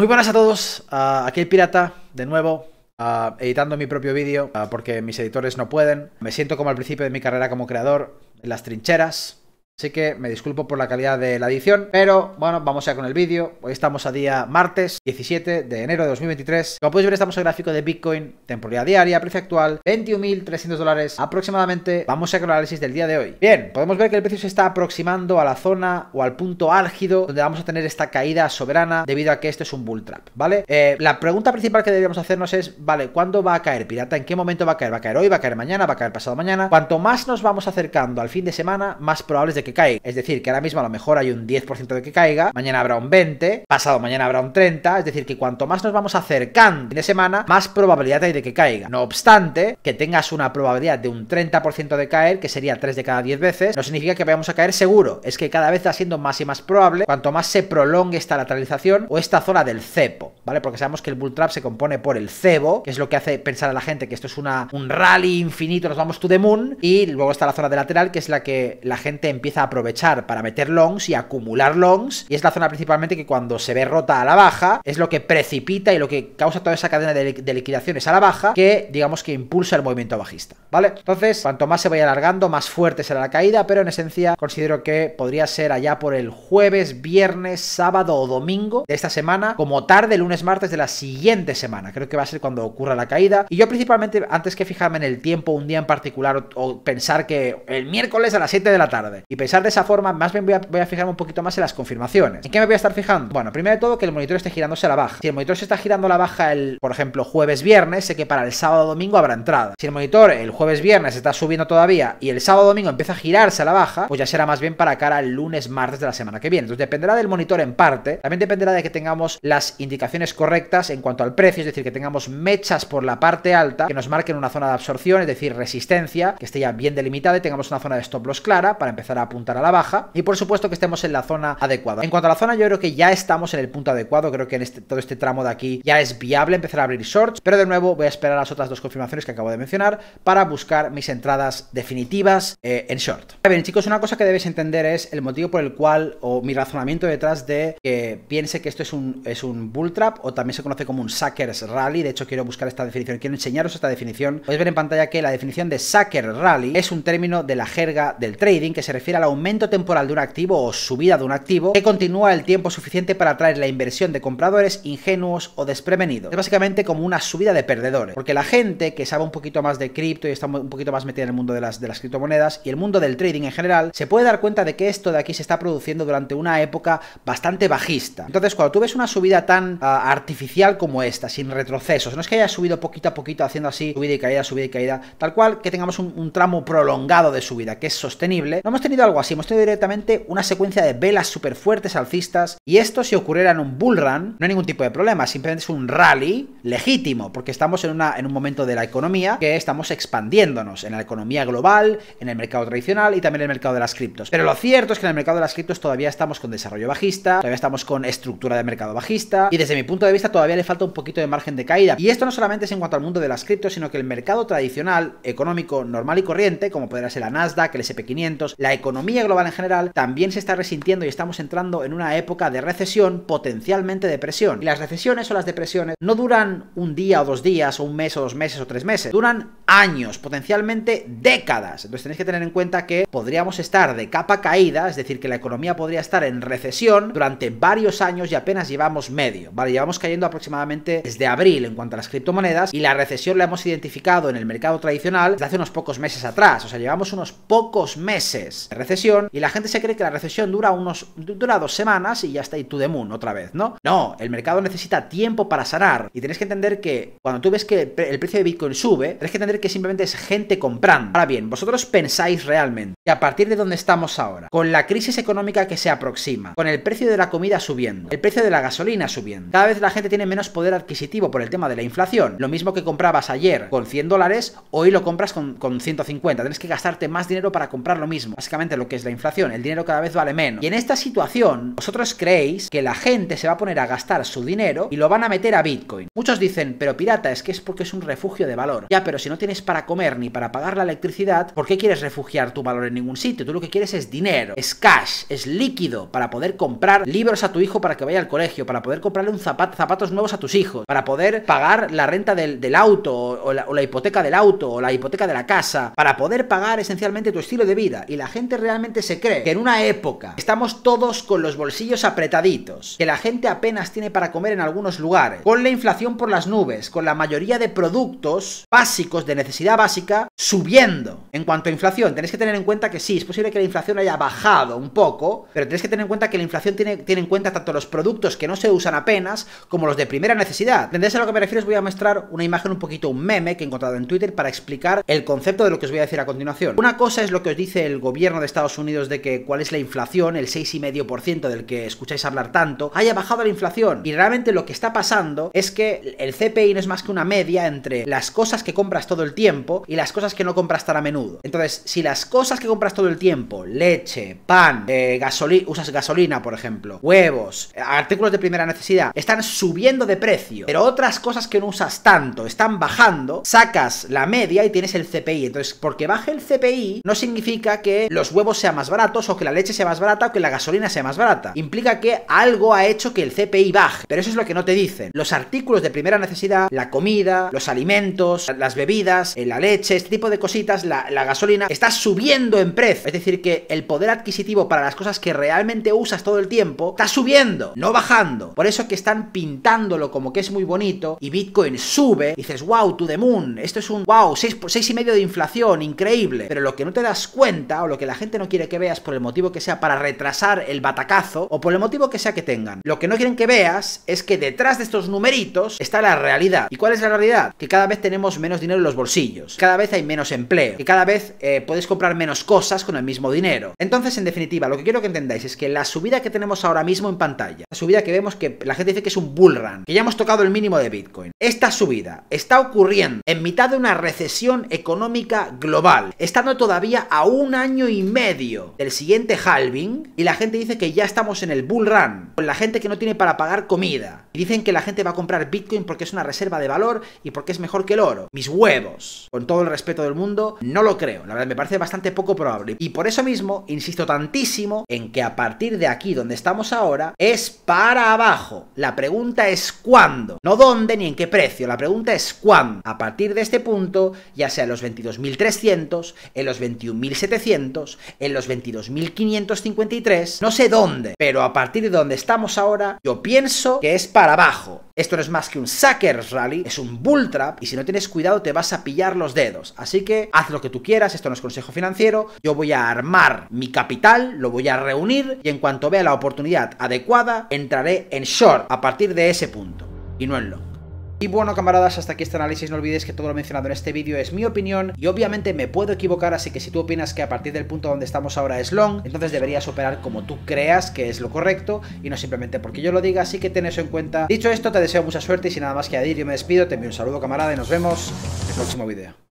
Muy buenas a todos, aquí el pirata, de nuevo, editando mi propio vídeo, porque mis editores no pueden. Me siento como al principio de mi carrera como creador, en las trincheras, Así que me disculpo por la calidad de la edición, pero bueno, vamos ya con el vídeo. Hoy estamos a día martes 17 de enero de 2023. Como podéis ver, estamos en el gráfico de Bitcoin, temporalidad diaria, precio actual, 21.300 dólares aproximadamente. Vamos ya con el análisis del día de hoy. Bien, podemos ver que el precio se está aproximando a la zona o al punto álgido donde vamos a tener esta caída soberana debido a que esto es un bull trap, ¿vale? Eh, la pregunta principal que deberíamos hacernos es, vale, ¿cuándo va a caer, pirata? ¿En qué momento va a caer? ¿Va a caer hoy? ¿Va a caer mañana? ¿Va a caer pasado mañana? Cuanto más nos vamos acercando al fin de semana, más probable es de que que caiga. Es decir, que ahora mismo a lo mejor hay un 10% de que caiga, mañana habrá un 20, pasado mañana habrá un 30, es decir, que cuanto más nos vamos acercando de semana, más probabilidad hay de que caiga. No obstante, que tengas una probabilidad de un 30% de caer, que sería 3 de cada 10 veces, no significa que vayamos a caer seguro, es que cada vez está siendo más y más probable cuanto más se prolongue esta lateralización o esta zona del cepo, ¿vale? Porque sabemos que el bull trap se compone por el cebo, que es lo que hace pensar a la gente que esto es una, un rally infinito, nos vamos to the moon, y luego está la zona de lateral, que es la que la gente empieza aprovechar para meter longs y acumular longs. Y es la zona principalmente que cuando se ve rota a la baja, es lo que precipita y lo que causa toda esa cadena de, liquidaciones a la baja que, digamos, que impulsa el movimiento bajista. ¿Vale? Entonces, cuanto más se vaya alargando, más fuerte será la caída, pero en esencia considero que podría ser allá por el jueves, viernes, sábado o domingo de esta semana, como tarde, lunes, martes de la siguiente semana. Creo que va a ser cuando ocurra la caída. Y yo principalmente, antes que fijarme en el tiempo, un día en particular, o, o pensar que el miércoles a las 7 de la tarde y pensar de esa forma, más bien voy a, voy fijarme un poquito más en las confirmaciones. ¿En qué me voy a estar fijando? Bueno, primero de todo, que el monitor esté girándose a la baja. Si el monitor se está girando a la baja el, por ejemplo, jueves, viernes, sé que para el sábado, domingo habrá entrada. Si el monitor el jueves, viernes está subiendo todavía y el sábado, domingo empieza a girarse a la baja, pues ya será más bien para cara el lunes, martes de la semana que viene. Entonces dependerá del monitor en parte, también dependerá de que tengamos las indicaciones correctas en cuanto al precio, es decir, que tengamos mechas por la parte alta que nos marquen una zona de absorción, es decir, resistencia, que esté ya bien delimitada y tengamos una zona de stop loss clara para empezar a apuntar a la baja y por supuesto que estemos en la zona adecuada. En cuanto a la zona yo creo que ya estamos en el punto adecuado, creo que en este, todo este tramo de aquí ya es viable empezar a abrir shorts, pero de nuevo voy a esperar las otras dos confirmaciones que acabo de mencionar para buscar mis entradas definitivas eh, en short. Bien chicos, una cosa que debéis entender es el motivo por el cual o mi razonamiento detrás de que piense que esto es un, es un bull trap o también se conoce como un suckers rally, de hecho quiero buscar esta definición, quiero enseñaros esta definición. Podéis ver en pantalla que la definición de sucker rally es un término de la jerga del trading que se refiere a aumento temporal de un activo o subida de un activo que continúa el tiempo suficiente para atraer la inversión de compradores ingenuos o desprevenidos. Es básicamente como una subida de perdedores, porque la gente que sabe un poquito más de cripto y está un poquito más metida en el mundo de las, criptomonedas y el mundo del trading en general, se puede dar cuenta de que esto de aquí se está produciendo durante una época bastante bajista. Entonces, cuando tú ves una subida tan ah, artificial como esta, sin retrocesos, no es que haya subido poquito a poquito haciendo así, subida y caída, subida y caída, tal cual que tengamos un, un tramo prolongado de subida que es sostenible, no hemos tenido así, hemos tenido directamente una secuencia de velas súper fuertes alcistas y esto si ocurriera en un bull run no hay ningún tipo de problema, simplemente es un rally legítimo porque estamos en, una, en un momento de la economía que estamos expandiéndonos en la economía global, en el mercado tradicional y también en el mercado de las criptos. Pero lo cierto es que en el mercado de las criptos todavía estamos con desarrollo bajista, todavía estamos con estructura de mercado bajista y desde mi punto de vista todavía le falta un poquito de margen de caída. Y esto no solamente es en cuanto al mundo de las criptos, sino que el mercado tradicional, económico, normal y corriente, como podría ser la Nasdaq, el SP500, la economía economía global en general también se está resintiendo y estamos entrando en una época de recesión, potencialmente depresión. Y las recesiones o las depresiones no duran un día o dos días o un mes o dos meses o tres meses, duran años, potencialmente décadas. Entonces tenéis que tener en cuenta que podríamos estar de capa caída, es decir, que la economía podría estar en recesión durante varios años y apenas llevamos medio, ¿vale? Llevamos cayendo aproximadamente desde abril en cuanto a las criptomonedas y la recesión la hemos identificado en el mercado tradicional desde hace unos pocos meses atrás, o sea, llevamos unos pocos meses de recesión y la gente se cree que la recesión dura unos dura dos semanas y ya está y tú de moon otra vez, ¿no? No, el mercado necesita tiempo para sanar y tenéis que entender que cuando tú ves que el precio de Bitcoin sube, tenéis que entender que simplemente es gente comprando. Ahora bien, vosotros pensáis realmente que a partir de donde estamos ahora, con la crisis económica que se aproxima, con el precio de la comida subiendo, el precio de la gasolina subiendo, cada vez la gente tiene menos poder adquisitivo por el tema de la inflación, lo mismo que comprabas ayer con 100 dólares, hoy lo compras con, 150, tienes que gastarte más dinero para comprar lo mismo, básicamente lo que es la inflación, el dinero cada vez vale menos. Y en esta situación, vosotros creéis que la gente se va a poner a gastar su dinero y lo van a meter a Bitcoin. Muchos dicen, pero pirata, es que es porque es un refugio de valor. Ya, pero si no tiene ...es para comer ni para pagar la electricidad, ¿por qué quieres refugiar tu valor en ningún sitio? Tú lo que quieres es dinero, es cash, es líquido para poder comprar libros a tu hijo para que vaya al colegio, para poder comprarle un zapato, zapatos nuevos a tus hijos, para poder pagar la renta del, auto o la, hipoteca del auto o la hipoteca de la casa, para poder pagar esencialmente tu estilo de vida. Y la gente realmente se cree que en una época estamos todos con los bolsillos apretaditos, que la gente apenas tiene para comer en algunos lugares, con la inflación por las nubes, con la mayoría de productos básicos de necesidad básica subiendo. En cuanto a inflación, tenéis que tener en cuenta que sí, es posible que la inflación haya bajado un poco, pero tenéis que tener en cuenta que la inflación tiene, tiene en cuenta tanto los productos que no se usan apenas como los de primera necesidad. ¿Entendéis a lo que me refiero? Os voy a mostrar una imagen, un poquito un meme que he encontrado en Twitter para explicar el concepto de lo que os voy a decir a continuación. Una cosa es lo que os dice el gobierno de Estados Unidos de que cuál es la inflación, el 6,5% del que escucháis hablar tanto, haya bajado la inflación. Y realmente lo que está pasando es que el CPI no es más que una media entre las cosas que compras todo el tiempo y las cosas que no compras tan a menudo. Entonces, si las cosas que compras todo el tiempo, leche, pan, eh, usas gasolina, por ejemplo, huevos, eh, artículos de primera necesidad, están subiendo de precio, pero otras cosas que no usas tanto están bajando, sacas la media y tienes el CPI. Entonces, porque baje el CPI no significa que los huevos sean más baratos o que la leche sea más barata o que la gasolina sea más barata. Implica que algo ha hecho que el CPI baje, pero eso es lo que no te dicen. Los artículos de primera necesidad, la comida, los alimentos, las bebidas, en eh, la leche, este tipo de cositas, la, gasolina, está subiendo en precio. Es decir, que el poder adquisitivo para las cosas que realmente usas todo el tiempo está subiendo, no bajando. Por eso que están pintándolo como que es muy bonito y Bitcoin sube, dices, wow, to the moon, esto es un wow, 6, y medio de inflación, increíble. Pero lo que no te das cuenta o lo que la gente no quiere que veas por el motivo que sea para retrasar el batacazo o por el motivo que sea que tengan, lo que no quieren que veas es que detrás de estos numeritos está la realidad. ¿Y cuál es la realidad? Que cada vez tenemos menos dinero en los bolsillos. Cada vez hay menos empleo y cada vez eh, puedes comprar menos cosas con el mismo dinero. Entonces, en definitiva, lo que quiero que entendáis es que la subida que tenemos ahora mismo en pantalla, la subida que vemos que la gente dice que es un bull run, que ya hemos tocado el mínimo de Bitcoin, esta subida está ocurriendo en mitad de una recesión económica global, estando todavía a un año y medio del siguiente halving y la gente dice que ya estamos en el bull run, con la gente que no tiene para pagar comida. Y dicen que la gente va a comprar Bitcoin porque es una reserva de valor y porque es mejor que el oro. Mis huevos. Con todo el respeto del mundo, no lo creo. La verdad, me parece bastante poco probable. Y por eso mismo, insisto tantísimo en que a partir de aquí donde estamos ahora, es para abajo. La pregunta es cuándo. No dónde ni en qué precio. La pregunta es cuándo. A partir de este punto, ya sea en los 22.300, en los 21.700, en los 22.553, no sé dónde. Pero a partir de donde estamos ahora, yo pienso que es para abajo. Esto no es más que un Suckers Rally, es un Bull Trap, y si no tienes cuidado te vas a pillar los dedos. Así que haz lo que tú quieras, esto no es consejo financiero, yo voy a armar mi capital, lo voy a reunir, y en cuanto vea la oportunidad adecuada, entraré en short a partir de ese punto, y no en lo y bueno camaradas, hasta aquí este análisis, no olvides que todo lo mencionado en este vídeo es mi opinión y obviamente me puedo equivocar, así que si tú opinas que a partir del punto donde estamos ahora es long, entonces deberías operar como tú creas que es lo correcto y no simplemente porque yo lo diga, así que ten eso en cuenta. Dicho esto, te deseo mucha suerte y sin nada más que añadir, yo me despido, te envío un saludo camarada y nos vemos en el próximo vídeo.